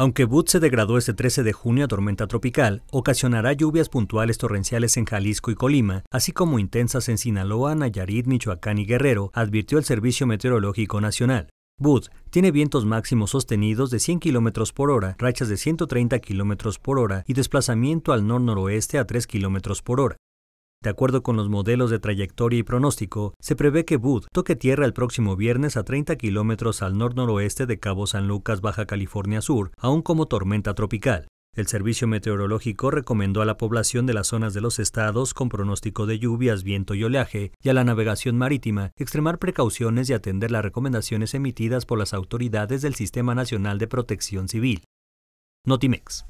Aunque Bud se degradó este 13 de junio a tormenta tropical, ocasionará lluvias puntuales torrenciales en Jalisco y Colima, así como intensas en Sinaloa, Nayarit, Michoacán y Guerrero, advirtió el Servicio Meteorológico Nacional. Bud tiene vientos máximos sostenidos de 100 km por hora, rachas de 130 km por hora y desplazamiento al nor-noroeste a 3 km por hora. De acuerdo con los modelos de trayectoria y pronóstico, se prevé que Bud toque tierra el próximo viernes a 30 kilómetros al nor-noroeste de Cabo San Lucas, Baja California Sur, aún como tormenta tropical. El Servicio Meteorológico recomendó a la población de las zonas de los estados con pronóstico de lluvias, viento y oleaje y a la navegación marítima extremar precauciones y atender las recomendaciones emitidas por las autoridades del Sistema Nacional de Protección Civil. Notimex.